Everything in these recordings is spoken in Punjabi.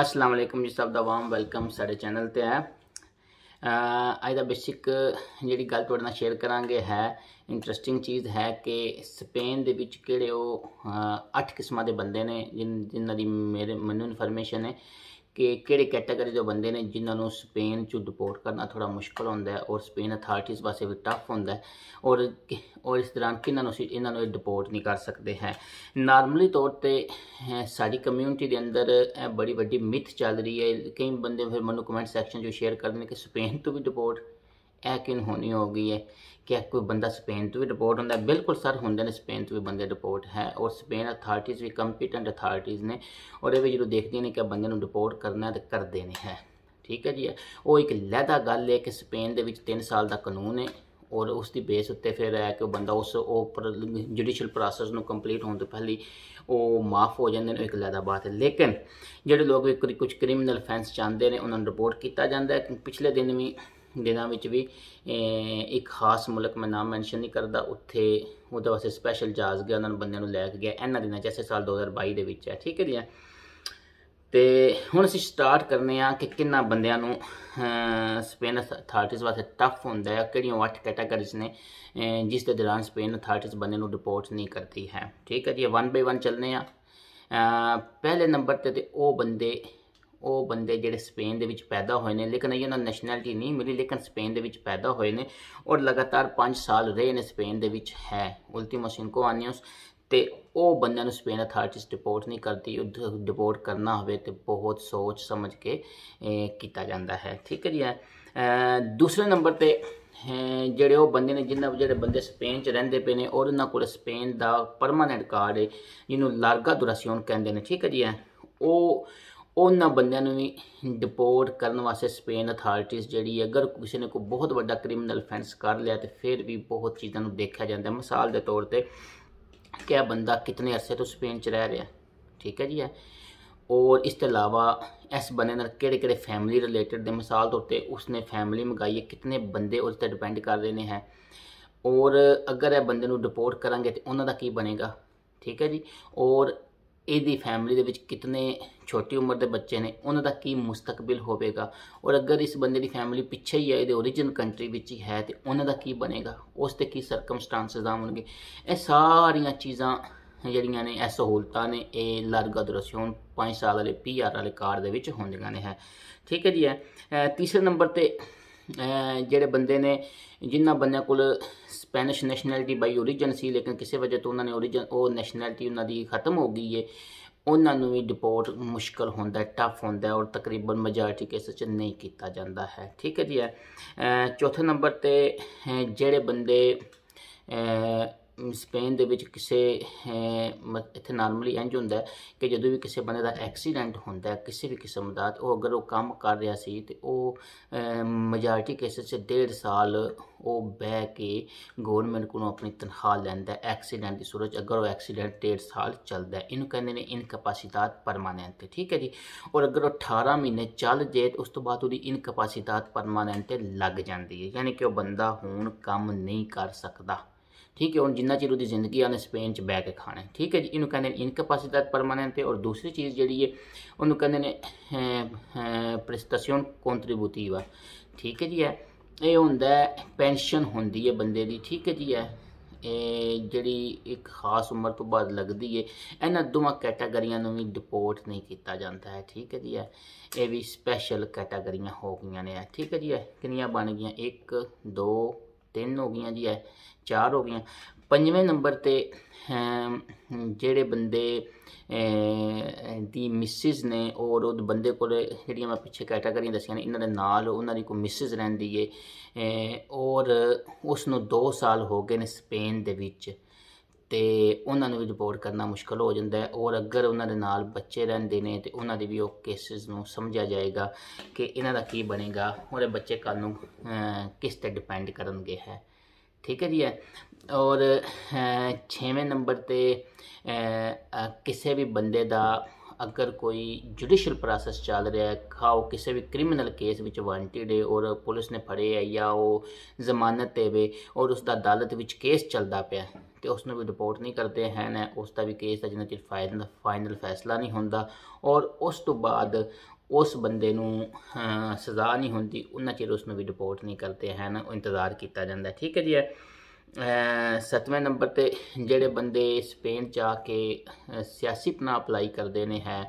ਅਸਲਾਮ ਵਾਲੇਕਮ ਜੀ ਸਭ ਦਾ ਵਾਮ ਵੈਲਕਮ ਸਾਡੇ ਚੈਨਲ ਤੇ ਹੈ ਅੱਜ ਦਾ ਬੇਸਿਕ ਜਿਹੜੀ ਗੱਲ ਤੁਹਾਡੇ ਨਾਲ ਸ਼ੇਅਰ ਕਰਾਂਗੇ ਹੈ ਇੰਟਰਸਟਿੰਗ ਚੀਜ਼ ਹੈ ਕਿ ਸਪੇਨ ਦੇ ਵਿੱਚ ਕਿਹੜੇ ਉਹ 8 ਕਿਸਮਾਂ ਦੇ ਬੰਦੇ ਨੇ ਜਿਨ੍ਹਾਂ ਦੀ ਮੇਰੇ ਮੈਨੂੰ ਇਨਫੋਰਮੇਸ਼ਨ ਹੈ ਕਿ ਕਿਹੜੇ ਕੈਟਾਗਰੀ ਦੇ ਬੰਦੇ ਨੇ ਜਿਨ੍ਹਾਂ ਨੂੰ ਸਪੇਨ ਚ ਡਿਪੋਰਟ ਕਰਨਾ ਥੋੜਾ ਮੁਸ਼ਕਲ ਹੁੰਦਾ ਹੈ ਔਰ ਸਪੇਨ ਅਥਾਰਟੀਜ਼ ਵਾਸਤੇ ਵੀ ਟਫ ਹੁੰਦਾ ਹੈ ਔਰ ਔਰ ਇਸ ਦੌਰਾਨ ਕਿਹਨਾਂ ਨੂੰ ਇਹਨਾਂ ਨੂੰ ਡਿਪੋਰਟ ਨਹੀਂ ਕਰ ਸਕਦੇ ਹੈ ਨਾਰਮਲੀ ਤੌਰ ਤੇ ਸਾਡੀ ਕਮਿਊਨਿਟੀ ਦੇ ਅੰਦਰ ਇਹ ਬੜੀ ਵੱਡੀ ਮਿਥ ਚੱਲ ਰਹੀ ਹੈ ਕਈ ਬੰਦੇ ਫਿਰ ਮੈਨੂੰ ਕਮੈਂਟ ਸੈਕਸ਼ਨ 'ਚ ਸ਼ੇਅਰ ਕਰਦੇ ਨੇ ਕਿ ਸਪੇਨ ਤੋਂ ਵੀ ਡਿਪੋਰਟ ਇਹ ਕਿਨ ਹੋਣੀ ਹੋ ਗਈ ਹੈ ਕਿ ਕੋਈ ਬੰਦਾ ਸਪੇਨ ਤੋਂ ਵੀ ਰਿਪੋਰਟ ਹੁੰਦਾ ਬਿਲਕੁਲ ਸਰ ਹੁੰਦੇ ਨੇ ਸਪੇਨ ਤੋਂ ਵੀ ਬੰਦੇ ਰਿਪੋਰਟ ਹੈ ਔਰ ਸਪੇਨ ਅਥਾਰਟੀਜ਼ ਵੀ ਕੰਪੀਟੈਂਟ ਅਥਾਰਟੀਜ਼ ਨੇ ਔਰ ਇਹ ਵੀ ਜਦੋਂ ਦੇਖਦੇ ਨੇ ਕਿ ਬੰਦੇ ਨੂੰ ਰਿਪੋਰਟ ਕਰਨਾ ਤੇ ਕਰਦੇ ਨੇ ਹੈ ਠੀਕ ਹੈ ਜੀ ਉਹ ਇੱਕ ਲਹਿਦਾ ਗੱਲ ਹੈ ਕਿ ਸਪੇਨ ਦੇ ਵਿੱਚ 3 ਸਾਲ ਦਾ ਕਾਨੂੰਨ ਹੈ ਔਰ ਉਸ ਦੀ ਬੇਸ ਉੱਤੇ ਫਿਰ ਹੈ ਕਿ ਉਹ ਬੰਦਾ ਉਸ ਉੱਪਰ ਜੁਡੀਸ਼ੀਅਲ ਪ੍ਰੋਸੈਸ ਨੂੰ ਕੰਪਲੀਟ ਹੋਣ ਤੋਂ ਪਹਿਲੀ ਉਹ ਮਾਫ ਹੋ ਜਾਂਦੇ ਨੇ ਇੱਕ ਲਹਿਦਾ ਬਾਤ ਹੈ ਲੇਕਿਨ ਜਿਹੜੇ ਲੋਕ ਕੁਝ ਕ੍ਰਿਮੀਨਲ ਫੈਂਸ ਚਾਹੁੰਦੇ ਨੇ ਉਹਨਾਂ ਨੂੰ ਰਿਪੋਰਟ ਕੀਤਾ ਜਾਂਦਾ ਹੈ ਪਿਛਲੇ ਦਿਨ ਵੀ ਦਿਨਾਂ ਵਿੱਚ ਵੀ ਇੱਕ ਖਾਸ ਮੁਲਕ ਮੈਂ ਨਾਮ ਮੈਂਸ਼ਨ ਨਹੀਂ ਕਰਦਾ ਉੱਥੇ ਉਹਦੇ ਵਾਸਤੇ ਸਪੈਸ਼ਲ ਜਾਜ ਗਿਆ ਉਹਨਾਂ ਨੂੰ ਬੰਦਿਆਂ ਨੂੰ ਲੈ ਕੇ ਗਿਆ ਇਹਨਾਂ ਦਿਨਾਂ ਚ ਐਸੇ ਸਾਲ 2022 ਦੇ ਵਿੱਚ ਹੈ ਠੀਕ ਹੈ ਜੀ ਤੇ ਹੁਣ ਅਸੀਂ ਸਟਾਰਟ ਕਰਨੇ ਆ ਕਿ ਕਿੰਨਾ ਬੰਦਿਆਂ ਨੂੰ ਸਪੇਨ ਅਥਾਰਟੀਜ਼ ਵਾਸਤੇ ਟਫ ਹੁੰਦਾ ਹੈ ਕਿਹੜੀਆਂ ਵਾਟ ਕੈਟਾਗਰੀਜ਼ ਨੇ ਜਿਸ ਦੇ ਦੌਰਾਨ ਸਪੇਨ ਅਥਾਰਟੀਜ਼ ਬੰਦੇ ਨੂੰ ਰਿਪੋਰਟ ਨਹੀਂ ਕਰਦੀ ਹੈ ਠੀਕ ਹੈ ਜੀ ਵਨ ਬਾਈ ਵਨ ਚੱਲਨੇ ਆ ਪਹਿਲੇ ਨੰਬਰ ਤੇ ਤੇ ਉਹ ਬੰਦੇ ਉਹ ਬੰਦੇ ਜਿਹੜੇ ਸਪੇਨ ਦੇ ਵਿੱਚ ਪੈਦਾ ਹੋਏ ਨੇ ਲੇਕਿਨ ਇਹਨਾਂ ਨੂੰ ਨੈਸ਼ਨੈਲਿਟੀ ਨਹੀਂ ਮਿਲੀ ਲੇਕਿਨ ਸਪੇਨ ਦੇ ਵਿੱਚ ਪੈਦਾ ਹੋਏ ਨੇ ਔਰ ਲਗਾਤਾਰ 5 ਸਾਲ ਰਹੇ ਨੇ ਸਪੇਨ ਦੇ ਵਿੱਚ ਹੈ ਉਲਟੀਮੋ ਸਿੰਕੋ ਆਨੀਓਸ ਤੇ ਉਹ ਬੰਦਿਆਂ ਨੂੰ ਸਪੇਨ ਅਥਾਰਟੀਜ਼ ਡਿਪੋਰਟ ਨਹੀਂ ਕਰਦੀ ਉਹ ਡਿਪੋਰਟ ਕਰਨਾ ਹੋਵੇ ਤੇ ਬਹੁਤ ਸੋਚ ਸਮਝ ਕੇ ਕੀਤਾ ਜਾਂਦਾ ਹੈ ਠੀਕ ਹੈ ਜੀ ਦੂਸਰੇ ਨੰਬਰ ਤੇ ਜਿਹੜੇ ਉਹ ਬੰਦੇ ਨੇ ਜਿੰਨਾ ਜਿਹੜੇ ਬੰਦੇ ਸਪੇਨ 'ਚ ਰਹਿੰਦੇ ਪਏ ਨੇ ਉਹਨਾਂ ਕੋਲ ਸਪੇਨ ਦਾ ਪਰਮਨੈਂਟ ਕਾਰਡ ਹੈ ਜਿਹਨੂੰ ਲਾਰਗਾ ਦੁਰਾਸੀਓਨ ਕਹਿੰਦੇ ਨੇ ਠੀਕ ਹੈ ਜੀ ਉਹ ਉਹਨਾਂ ਬੰਦਿਆਂ ਨੂੰ ਵੀ ਡਿਪੋਰਟ ਕਰਨ ਵਾਸਤੇ ਸਪੇਨ ਅਥਾਰਟੀਜ਼ ਜਿਹੜੀ ਹੈ ਅਗਰ ਕਿਸੇ ਨੇ ਕੋਈ ਬਹੁਤ ਵੱਡਾ ਕ੍ਰਿਮੀਨਲ ਫੈਂਸ ਕਰ ਲਿਆ ਤੇ ਫਿਰ ਵੀ ਬਹੁਤ ਚੀਜ਼ਾਂ ਨੂੰ ਦੇਖਿਆ ਜਾਂਦਾ ਮਿਸਾਲ ਦੇ ਤੌਰ ਤੇ ਕਿ ਬੰਦਾ ਕਿੰਨੇ ਅਰਸੇ ਤੋਂ ਸਪੇਨ 'ਚ ਰਹਿ ਰਿਹਾ ਠੀਕ ਹੈ ਜੀ ਹੈ ਔਰ ਇਸ ਤੋਂ ਇਲਾਵਾ ਇਸ ਬੰਦੇ ਨਾਲ ਕਿਹੜੇ ਕਿਹੜੇ ਫੈਮਿਲੀ ਰਿਲੇਟਡ ਦੇ ਮਿਸਾਲ ਤੌਰ ਤੇ ਉਸਨੇ ਫੈਮਿਲੀ ਮੰਗਾਈ ਹੈ ਕਿੰਨੇ ਬੰਦੇ ਉਸ ਤੇ ਡਿਪੈਂਡ ਕਰ ਰਹੇ ਨੇ ਹੈ ਔਰ ਅਗਰ ਇਹ ਬੰਦੇ ਨੂੰ ਡਿਪੋਰਟ ਕਰਾਂਗੇ ਤੇ ਉਹਨਾਂ ਦਾ ਕੀ ਬਣੇਗਾ ਠੀਕ ਹੈ ਜੀ ਔਰ ਇਹਦੀ ਫੈਮਿਲੀ ਦੇ ਵਿੱਚ ਕਿਤਨੇ ਛੋਟੀ ਉਮਰ ਦੇ ਬੱਚੇ ਨੇ ਉਹਨਾਂ ਦਾ ਕੀ ਮੁਸਤਕਬਲ ਹੋਵੇਗਾ ਔਰ ਅਗਰ ਇਸ ਬੰਦੇ ਦੀ ਫੈਮਿਲੀ ਪਿੱਛੇ ਹੀ ਹੈ ਇਹਦੇ origin ਕੰਟਰੀ ਵਿੱਚ ਹੀ ਹੈ ਤੇ ਉਹਨਾਂ ਦਾ ਕੀ ਬਣੇਗਾ ਉਸ ਤੇ ਕੀ ਸਰਕਮਸਟੈਂਸਸ ਆਉਣਗੇ ਇਹ ਸਾਰੀਆਂ ਚੀਜ਼ਾਂ ਜਿਹੜੀਆਂ ਨੇ ਇਹ ਸਹੂਲਤਾਂ ਨੇ ਇਹ ਲਰਗਾ ਦਰਸਿਓਨ 5 ਸਾਲ ਵਾਲੇ ਪੀਆਰ ਵਾਲੇ ਕਾਰਡ ਦੇ ਵਿੱਚ ਹੁੰਦੀਆਂ ਨੇ ਹੈ ਠੀਕ ਹੈ ਜੀ ਤੀਸਰੇ ਨੰਬਰ ਤੇ ਜਿਹੜੇ ਬੰਦੇ ਨੇ ਜਿਨ੍ਹਾਂ ਬੰਦਿਆਂ ਕੋਲ ਸਪੈਨਿਸ਼ ਨੈਸ਼ਨੈਲਿਟੀ ਬਾਈ origin ਸੀ ਲੇਕਿਨ ਕਿਸੇ ਵਜ੍ਹਾ ਤੋਂ ਉਹਨਾਂ ਨੇ origin ਉਹ ਨੈਸ਼ਨੈਲਿਟੀ ਉਹਨਾਂ ਦੀ ਖਤਮ ਹੋ ਗਈ ਏ ਉਹਨਾਂ ਨੂੰ ਵੀ ਡਿਪੋਰਟ ਮੁਸ਼ਕਲ ਹੁੰਦਾ ਹੈ ਟਫ ਹੁੰਦਾ ਹੈ ਔਰ ਤਕਰੀਬਨ ਮੈਜੋਰਟੀ ਕੇਸ ਚ ਨਹੀਂ ਕੀਤਾ ਜਾਂਦਾ ਹੈ ਠੀਕ ਹੈ ਜੀ ਚੌਥੇ ਨੰਬਰ ਤੇ ਜਿਹੜੇ ਬੰਦੇ ਸਪੇਨ ਦੇ ਵਿੱਚ ਕਿਸੇ ਇੱਥੇ ਨਾਰਮਲੀ ਇੰਜ ਹੁੰਦਾ ਕਿ ਜਦੋਂ ਵੀ ਕਿਸੇ ਬੰਦੇ ਦਾ ਐਕਸੀਡੈਂਟ ਹੁੰਦਾ ਕਿਸੇ ਵੀ ਕਿਸਮ ਦਾ ਉਹ ਅਗਰ ਉਹ ਕੰਮ ਕਰ ਰਿਹਾ ਸੀ ਤੇ ਉਹ ਮੈਜੋਰਟੀ ਕੇਸਸ 'ਚ 1.5 ਸਾਲ ਉਹ ਬਹਿ ਕੇ ਗਵਰਨਮੈਂਟ ਕੋਲੋਂ ਆਪਣੀ ਤਨਖਾਹ ਲੈਂਦਾ ਐਕਸੀਡੈਂਟ ਦੀ ਸੂਰਤ ਅਗਰ ਉਹ ਐਕਸੀਡੈਂਟ 1.5 ਸਾਲ ਚੱਲਦਾ ਇਹਨੂੰ ਕਹਿੰਦੇ ਨੇ ਇਨਕਪੈਸਿਟਾਟ ਪਰਮਾਨੈਂਟ ਠੀਕ ਹੈ ਜੀ ਔਰ ਅਗਰ ਉਹ 18 ਮਹੀਨੇ ਚੱਲ ਜੇ ਉਸ ਤੋਂ ਬਾਅਦ ਉਹਦੀ ਇਨਕਪੈਸਿਟਾਟ ਪਰਮਾਨੈਂਟ ਲੱਗ ਜਾਂਦੀ ਹੈ ਯਾਨੀ ਕਿ ਉਹ ਬੰਦਾ ਹੁਣ ਕੰਮ ਨਹੀਂ ਕਰ ਸਕਦਾ ਠੀਕ ਹੈ ਹੁਣ ਜਿੰਨਾ ਚਿਰ ਉਹਦੀ ਜ਼ਿੰਦਗੀ ਆ ਨੇ ਸਪੇਨ 'ਚ ਬੈ ਕੇ ਖਾਣਾ ਠੀਕ ਹੈ ਜੀ ਇਹਨੂੰ ਕਹਿੰਦੇ ਨੇ ਇਨਕਪੈਸਿਟੇਟ ਪਰਮਾਨੈਂਟ ਤੇ ਔਰ ਦੂਸਰੀ ਚੀਜ਼ ਜਿਹੜੀ ਹੈ ਉਹਨੂੰ ਕਹਿੰਦੇ ਨੇ ਪ੍ਰੈਸਟੇਸ਼ਨ ਕੰਟਰੀਬਿਊਟਿਵਾ ਠੀਕ ਹੈ ਜੀ ਇਹ ਹੁੰਦਾ ਹੈ ਪੈਨਸ਼ਨ ਹੁੰਦੀ ਹੈ ਬੰਦੇ ਦੀ ਠੀਕ ਹੈ ਜੀ ਇਹ ਜਿਹੜੀ ਇੱਕ ਖਾਸ ਉਮਰ ਤੋਂ ਬਾਅਦ ਲੱਗਦੀ ਹੈ ਇਹਨਾਂ ਦੋਵਾਂ ਕੈਟਾਗਰੀਆਂ ਨੂੰ ਵੀ ਡਿਪੋਰਟ ਨਹੀਂ ਕੀਤਾ ਜਾਂਦਾ ਹੈ ਠੀਕ ਹੈ ਜੀ ਇਹ ਵੀ ਸਪੈਸ਼ਲ ਕੈਟਾਗਰੀਆਂ ਹੋ ਗਈਆਂ ਨੇ ਠੀਕ ਹੈ ਜੀ ਕਿੰਨੀਆਂ ਬਣ ਗਈਆਂ 1 2 ਤਿੰਨ ਹੋ ਗਈਆਂ ਜੀ ਐ ਚਾਰ ਹੋ ਗਈਆਂ ਪੰਜਵੇਂ ਨੰਬਰ ਤੇ ਜਿਹੜੇ ਬੰਦੇ ਦੀ ਮਿਸਿਸ ਨੇ ਔਰ ਉਹ ਬੰਦੇ ਕੋਲ ਜਿਹੜੀਆਂ ਮੈਂ ਪਿੱਛੇ ਕੈਟਾਗਰੀਆਂ ਦੱਸੀਆਂ ਨੇ ਇਹਨਾਂ ਦੇ ਨਾਲ ਉਹਨਾਂ ਦੀ ਕੋ ਮਿਸਿਸ ਰਹਿੰਦੀ ਏ ਔਰ ਉਸ ਨੂੰ 2 ਸਾਲ ਹੋ ਗਏ ਨੇ ਸਪੇਨ ਦੇ ਵਿੱਚ ਤੇ ਉਹਨਾਂ ਨੂੰ ਵੀ ਰਿਪੋਰਟ ਕਰਨਾ ਮੁਸ਼ਕਲ ਹੋ ਜਾਂਦਾ ਹੈ ਔਰ ਅਗਰ ਉਹਨਾਂ ਦੇ ਨਾਲ ਬੱਚੇ ਰਹਿੰਦੇ ਨੇ ਤੇ ਉਹਨਾਂ ਦੇ ਵੀ ਉਹ ਕੇਸਿਸ ਨੂੰ ਸਮਝਿਆ ਜਾਏਗਾ ਕਿ ਇਹਨਾਂ ਦਾ ਕੀ ਬਣੇਗਾ ਔਰ ਇਹ ਬੱਚੇ ਕੱਲ ਨੂੰ ਕਿਸ ਤੇ ਡਿਪੈਂਡ ਕਰਨਗੇ ਹੈ ਠੀਕ ਹੈ ਜੀ ਔਰ 6ਵੇਂ ਨੰਬਰ ਤੇ ਕਿਸੇ ਵੀ ਬੰਦੇ ਦਾ ਅਗਰ ਕੋਈ ਜੁਡੀਸ਼ੀਅਲ ਪ੍ਰੋਸੈਸ ਚੱਲ ਰਿਹਾ ਹੈ ਖਾਓ ਕਿਸੇ ਵੀ ਕ੍ਰਿਮੀਨਲ ਕੇਸ ਵਿੱਚ ਵਾਂਟਡ ਹੈ ਔਰ ਪੁਲਿਸ ਨੇ ਫੜੇ ਹੈ ਜਾਂ ਉਹ ਜ਼ਮਾਨਤ ਤੇ ਵੇ ਔਰ ਉਸ ਦਾ ਅਦਾਲਤ ਵਿੱਚ ਕੇਸ ਚੱਲਦਾ ਪਿਆ ਤੇ ਉਸ ਨੂੰ ਵੀ ਰਿਪੋਰਟ ਨਹੀਂ ਕਰਦੇ ਹਨ ਉਸ ਦਾ ਵੀ ਕੇਸ ਦਾ ਜਿੰਨਾ ਚਿਰ ਫਾਈਨਲ ਫਾਈਨਲ ਫੈਸਲਾ ਨਹੀਂ ਹੁੰਦਾ ਔਰ ਉਸ ਤੋਂ ਬਾਅਦ ਉਸ ਬੰਦੇ ਨੂੰ ਸਜ਼ਾ ਨਹੀਂ ਹੁੰਦੀ ਉਹਨਾਂ ਚਿਰ ਉਸ ਨੂੰ ਵੀ ਰਿਪੋਰਟ ਨਹੀਂ ਕਰਦੇ ਹਨ ਉਹ ਇੰਤਜ਼ਾਰ ਕੀਤਾ ਜਾਂਦਾ ਠੀਕ ਹੈ ਜੀ ਸਤਵੇਂ ਨੰਬਰ ਤੇ ਜਿਹੜੇ ਬੰਦੇ ਸਪੇਨ ਜਾ ਕੇ ਸਿਆਸੀ ਪਨਾ ਅਪਲਾਈ ਕਰਦੇ ਨੇ ਹੈ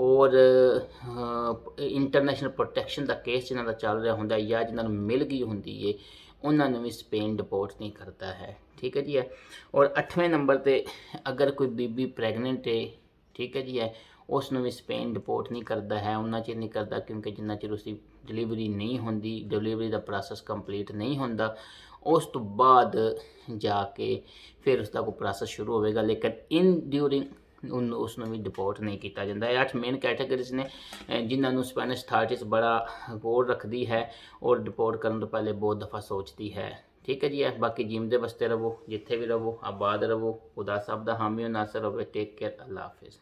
ਔਰ ਇੰਟਰਨੈਸ਼ਨਲ ਪ੍ਰੋਟੈਕਸ਼ਨ ਦਾ ਕੇਸ ਜਿਹਨਾਂ ਦਾ ਚੱਲ ਰਿਹਾ ਹੁੰਦਾ ਜਾਂ ਜਿਹਨਾਂ ਨੂੰ ਮਿਲ ਗਈ ਹੁੰਦੀ ਏ ਉਹਨਾਂ ਨੂੰ ਵੀ ਸਪੇਨ ਡਿਪੋਰਟ ਨਹੀਂ ਕਰਦਾ ਹੈ ਠੀਕ ਹੈ ਜੀ ਹੈ ਔਰ 8ਵੇਂ ਨੰਬਰ ਤੇ ਅਗਰ ਕੋਈ ਬੀਬੀ ਪ੍ਰੈਗਨੈਂਟ ਹੈ ਠੀਕ ਹੈ ਜੀ ਹੈ ਉਸ ਨੂੰ ਵੀ ਸਪੇਨ ਡਿਪੋਰਟ ਨਹੀਂ ਕਰਦਾ ਹੈ ਉਹਨਾਂ ਚਿਰ ਨਹੀਂ ਕਰਦਾ ਕਿਉਂਕਿ ਜਿੰਨਾ ਚਿਰ ਉਸਦੀ ਡਿਲੀਵਰੀ ਨਹੀਂ ਹੁੰਦੀ ਡਿਲੀਵਰੀ ਦਾ ਪ੍ਰੋਸੈਸ ਕੰਪਲੀਟ ਨਹੀਂ ਹੁੰਦਾ ਉਸ ਤੋਂ ਬਾਅਦ ਜਾ ਕੇ ਫਿਰ ਉਸ ਦਾ ਕੋ ਪ੍ਰੋਸੈਸ ਸ਼ੁਰੂ ਹੋਵੇਗਾ ਲੇਕਿਨ ਇਨ ਡਿਊਰਿੰਗ ਉਸ ਨੂੰ ਵੀ ਡਿਪੋਰਟ ਨਹੀਂ ਕੀਤਾ ਜਾਂਦਾ ਇਹ ਅੱਠ ਮੇਨ ਕੈਟਾਗਰੀਜ਼ ਨੇ ਜਿਨ੍ਹਾਂ ਨੂੰ ਸਪੈਨਿਸ਼ ਅਥਾਰਟੀਜ਼ ਬੜਾ ਗੌਰ ਰੱਖਦੀ ਹੈ ਔਰ ਡਿਪੋਰਟ ਕਰਨ ਤੋਂ ਪਹਿਲੇ ਬਹੁਤ ਦਫਾ ਸੋਚਦੀ ਹੈ ਠੀਕ ਹੈ ਜੀ ਬਾਕੀ ਜੀਮ ਦੇ ਬਸਤੇ ਰਹੋ ਜਿੱਥੇ ਵੀ ਰਹੋ ਆਬਾਦ ਰਹੋ ਖੁਦਾ ਸਭ ਦਾ ਹਾਮੀ ਨਾਸਰ ਹੋਵੇ ਟੇਕ ਕੇਅਰ ਅੱਲਾ ਹਾਫਿਜ਼